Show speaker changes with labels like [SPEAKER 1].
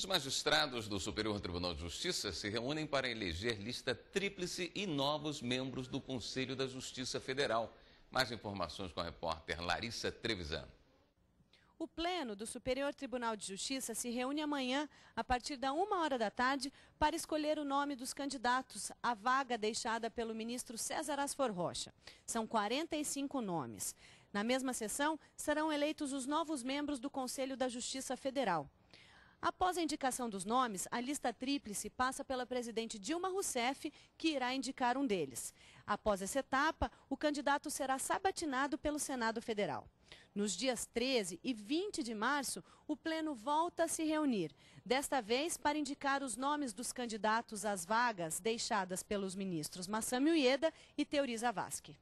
[SPEAKER 1] Os magistrados do Superior Tribunal de Justiça se reúnem para eleger lista tríplice e novos membros do Conselho da Justiça Federal. Mais informações com a repórter Larissa Trevisan.
[SPEAKER 2] O Pleno do Superior Tribunal de Justiça se reúne amanhã, a partir da uma hora da tarde, para escolher o nome dos candidatos à vaga deixada pelo ministro César Asfor Rocha. São 45 nomes. Na mesma sessão, serão eleitos os novos membros do Conselho da Justiça Federal. Após a indicação dos nomes, a lista tríplice passa pela presidente Dilma Rousseff, que irá indicar um deles. Após essa etapa, o candidato será sabatinado pelo Senado Federal. Nos dias 13 e 20 de março, o Pleno volta a se reunir, desta vez para indicar os nomes dos candidatos às vagas deixadas pelos ministros Massami Ueda e Teori Zavascki.